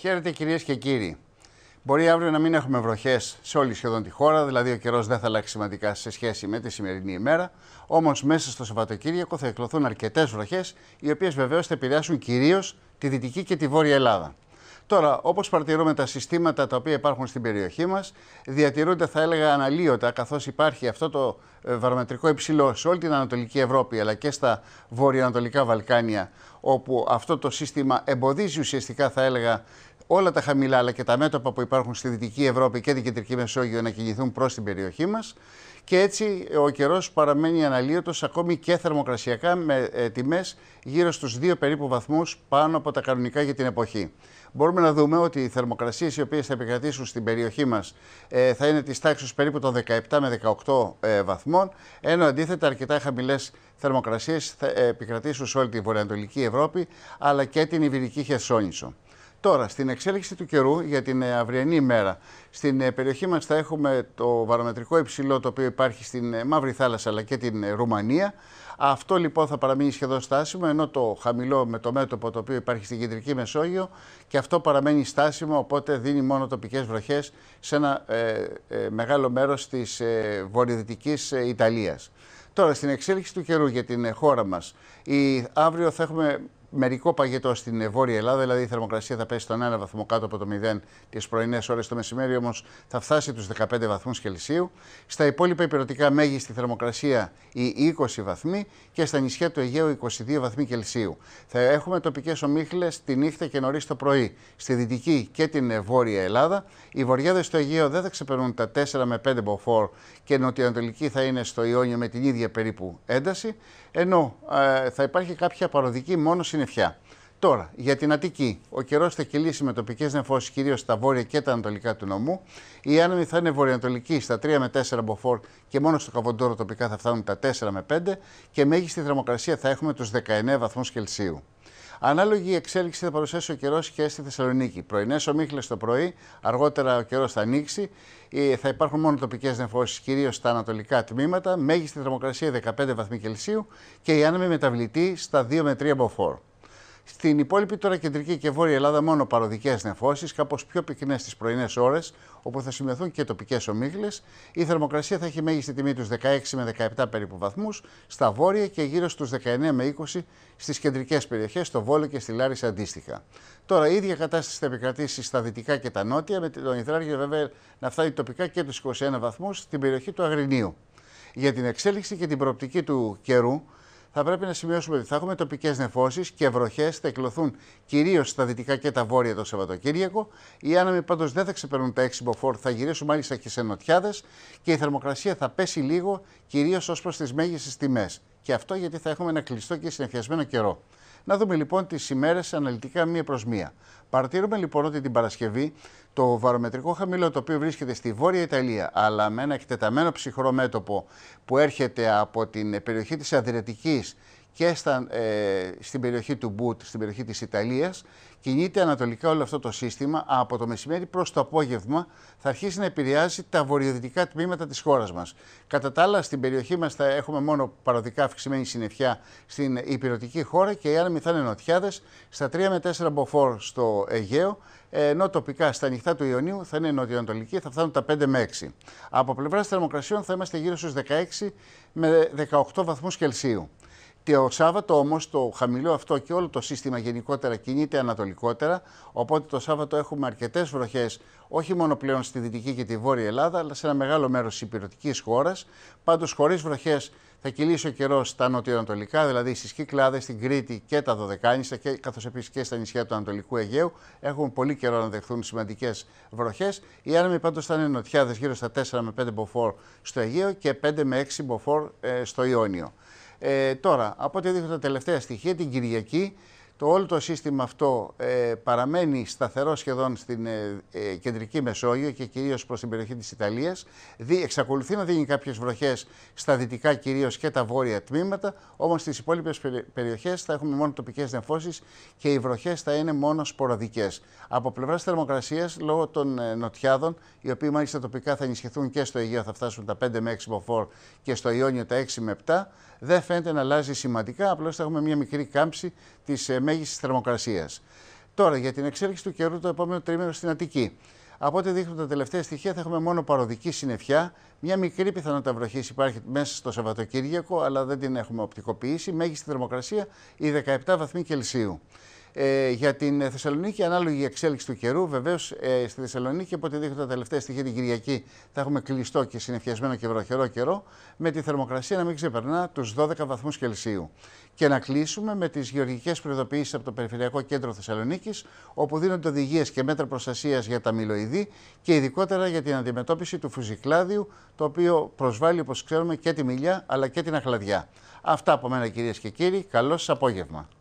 Χαίρετε κυρίες και κύριοι. Μπορεί αύριο να μην έχουμε βροχές σε όλη σχεδόν τη χώρα, δηλαδή ο καιρός δεν θα αλλάξει σημαντικά σε σχέση με τη σημερινή ημέρα. όμως μέσα στο Σαββατοκύριακο θα εκλωθούν αρκετές βροχές, οι οποίες βεβαίως θα επηρεάσουν κυρίως τη δυτική και τη βόρεια Ελλάδα. Τώρα, όπως παρατηρούμε τα συστήματα τα οποία υπάρχουν στην περιοχή μας, διατηρούνται, θα έλεγα, αναλύωτα, καθώς υπάρχει αυτό το ε, βαρομετρικό υψηλό σε όλη την Ανατολική Ευρώπη αλλά και στα βορειοανατολικά Βαλκάνια, όπου αυτό το σύστημα εμποδίζει ουσιαστικά, θα έλεγα, όλα τα χαμηλά αλλά και τα μέτωπα που υπάρχουν στη Δυτική Ευρώπη και την Κεντρική Μεσόγειο να κινηθούν προς την περιοχή μας και έτσι ο καιρός παραμένει αναλύωτος ακόμη και θερμοκρασιακά με ε, τιμές γύρω στους 2 περίπου βαθμούς πάνω από τα κανονικά για την εποχή. Μπορούμε να δούμε ότι οι θερμοκρασίες οι οποίες θα επικρατήσουν στην περιοχή μας ε, θα είναι της τάξης περίπου των 17 με 18 ε, βαθμών, ενώ αντίθετα αρκετά χαμηλές θερμοκρασίες θα επικρατήσουν σε όλη τη βορειοανατολική Ευρώπη αλλά και την Ιβηρική Χερσόνησο. Τώρα, στην εξέλιξη του καιρού για την ε, αυριανή ημέρα, στην ε, περιοχή μας θα έχουμε το βαρομετρικό υψηλό το οποίο υπάρχει στην ε, Μαύρη Θάλασσα αλλά και την Ρουμανία. Αυτό λοιπόν θα παραμείνει σχεδόν στάσιμο, ενώ το χαμηλό με το μέτωπο το οποίο υπάρχει στην Κεντρική Μεσόγειο και αυτό παραμένει στάσιμο, οπότε δίνει μόνο τοπικές βροχές σε ένα μεγάλο μέρος της ε, βορειοδυτικής Ιταλίας. Τώρα, στην εξέλιξη του καιρού για την χώρα μας, η, αύριο θα έχουμε μερικό παγετό στην Βόρεια Ελλάδα, δηλαδή η θερμοκρασία θα πέσει στον 1 βαθμό κάτω από το 0 τις πρωινές ώρες. Το μεσημέρι όμως θα φτάσει τους 15 βαθμούς Κελσίου. Στα υπόλοιπα υπηρετικά μέγιστη θερμοκρασία οι 20 βαθμοί και στα νησιά του Αιγαίου 22 βαθμοί Κελσίου. Θα έχουμε τοπικές ομίχλες τη νύχτα και νωρίς το πρωί. Στη δυτική και την Βόρεια Ελλάδα, οι βορειάδε στο Αιγαίο δεν θα ξεπερνούν τα 4 με 5 μποφόρ και νοτιοανατολική θα είναι στο Ιόνιο με την ίδια περίπου ένταση ενώ ε, θα υπάρχει κάποια παροδική μόνο συννεφιά. Τώρα, για την Αττική. Ο καιρός θα κυλήσει με τοπικές νεφώσεις κυρίως στα βόρεια και τα ανατολικά του νομού. Οι άνεμοι θα είναι βορειοανατολική στα 3 με 4 μποφόρ και μόνο στο Καβοντόρο τοπικά θα φτάνουν τα 4 με 5 και μέγιστη θερμοκρασία θα έχουμε τους 19 βαθμούς Κελσίου. Ανάλογη εξέλιξη θα παρουσιάσει ο καιρός και στη Θεσσαλονίκη. Πρωινές ομίχλες το πρωί, αργότερα ο καιρός θα ανοίξει. Ε, θα υπάρχουν μόνο τοπικές νεφώσεις, κυρίως στα ανατολικά τμήματα. Μέγιστη θερμοκρασία 15 βαθμοί Κελσίου και η άνεμη μεταβλητή στα 2 με 3 μποφόρ. Στην υπόλοιπη τώρα κεντρική και βόρεια Ελλάδα μόνο παροδικές νεφώσεις, κάπως πιο πυκνές στι πρωινές ώρες, όπου θα σημειωθούν και τοπικές ομίγλες. Η θερμοκρασία θα έχει μέγιστη τιμή τους 16 με 17 περίπου βαθμούς στα βόρεια και γύρω στους 19 με 20 στις κεντρικές περιοχές, στο Βόλο και στη Λάρισα αντίστοιχα. Τώρα η ίδια κατάσταση θα επικρατήσει στα δυτικά και τα νότια, με τον υδράργυρο βέβαια να φτάνει τοπικά και τους 21 βαθμούς στην περιοχή του Αγρινίου. Για την εξέλιξη και την προοπτική του καιρού, θα πρέπει να σημειώσουμε ότι θα έχουμε τοπικές νεφώσεις και βροχές, θα εκλωθούν κυρίως στα δυτικά και τα βόρεια το Σαββατοκύριακο. Οι άνεμοι πάντως δεν θα ξεπερνούν τα 6 μποφόρ, θα γυρίσουν μάλιστα και σε νοτιάδες και η θερμοκρασία θα πέσει λίγο, κυρίως ως προς τις μέγιστες τιμές. Και αυτό γιατί θα έχουμε ένα κλειστό και συνεφιασμένο καιρό. Να δούμε λοιπόν τις ημέρες αναλυτικά μία προς μία. Παρατηρούμε λοιπόν ότι την Παρασκευή το βαρομετρικό χαμηλό το οποίο βρίσκεται στη Βόρεια Ιταλία αλλά με ένα εκτεταμένο ψυχρό μέτωπο που έρχεται από την περιοχή της Αδριατικής και ε, στην περιοχή του Μπουτ, στην περιοχή της Ιταλίας. Κινείται ανατολικά όλο αυτό το σύστημα. Από το μεσημέρι προς το απόγευμα θα αρχίσει να επηρεάζει τα βορειοδυτικά τμήματα της χώρας μας. Κατά τα άλλα, στην περιοχή μας θα έχουμε μόνο παροδικά αυξημένη συννεφιά στην υπηρετική χώρα και οι άνεμοι θα είναι νοτιάδες στα 3 με 4 μποφόρ στο Αιγαίο, ενώ τοπικά στα νυχτά του Ιωνίου θα είναι νοτιοανατολική, θα φτάνουν τα 5 με 6. Από πλευράς θερμοκρασιών θα είμαστε γύρω στους 16 με 18 βαθμούς Κελσίου. Το Σάββατο όμως το χαμηλό αυτό και όλο το σύστημα γενικότερα κινείται ανατολικότερα, οπότε το Σάββατο έχουμε αρκετές βροχές, όχι μόνο πλέον στη Δυτική και τη Βόρεια Ελλάδα, αλλά σε ένα μεγάλο μέρος της υπηρετικής χώρας. Πάντως χωρίς βροχές θα κυλήσει ο καιρός στα νοτιοανατολικά, δηλαδή στις Κυκλάδες, στην Κρήτη και τα Δωδεκάνησα, καθώς επίσης και στα νησιά του Ανατολικού Αιγαίου. Έχουμε πολύ καιρό να δεχθούν σημαντικές βροχές. Οι άνεμοι πάντως θα είναι νοτιάδες γύρω στα 4 με 5 μποφόρ στο Αιγαίο και 5 με 6 μποφόρ ε, στο Ιόνιο. Ε, τώρα, από ό,τι δείχνω τα τελευταία στοιχεία, την Κυριακή το όλο το σύστημα αυτό ε, παραμένει σταθερό σχεδόν στην ε, ε, κεντρική Μεσόγειο και κυρίως προς την περιοχή της Ιταλίας. Δι, εξακολουθεί να δίνει κάποιες βροχές στα δυτικά κυρίως και τα βόρεια τμήματα, όμως στις υπόλοιπες περιοχές θα έχουμε μόνο τοπικές νεφώσεις και οι βροχές θα είναι μόνο σποραδικές. Από πλευράς θερμοκρασίας, λόγω των νοτιάδων, οι οποίοι μάλιστα τοπικά θα ενισχυθούν και στο Αιγαίο θα φτάσουν τα 5 με 6 μποφόρ και στο Ιόνιο τα 6 με 7, δεν φαίνεται να αλλάζει σημαντικά, απλώς θα έχουμε μια μικρή κάμψη της μέγιστης θερμοκρασίας. Τώρα, για την εξέλιξη του καιρού το επόμενο τρίμηνο στην Αττική. Από ό,τι δείχνουν τα τελευταία στοιχεία, θα έχουμε μόνο παροδική συννεφιά. Μια μικρή πιθανότητα βροχής υπάρχει μέσα στο Σαββατοκύριακο, αλλά δεν την έχουμε οπτικοποιήσει. Μέγιστη θερμοκρασία η 17 βαθμοί Κελσίου. Ε, για την Θεσσαλονίκη, ανάλογη εξέλιξη του καιρού, βεβαίως ε, στη Θεσσαλονίκη, από τη δείχνουν τα τελευταία στοιχεία την Κυριακή, θα έχουμε κλειστό και συνεφιασμένο και βροχερό καιρό, με τη θερμοκρασία να μην ξεπερνά τους 12 βαθμούς Κελσίου. Και να κλείσουμε με τις γεωργικές προειδοποιήσεις από το Περιφερειακό Κέντρο Θεσσαλονίκης, όπου δίνονται οδηγίες και μέτρα προστασίας για τα μυλοειδή και ειδικότερα για την αντιμετώπιση του φουζικλάδιου, το οποίο προσβάλλει, όπως ξέρουμε, και τη μιλιά αλλά και την αχλαδιά. Αυτά από μένα, κυρίες και κύριοι. Καλό σας απόγευμα.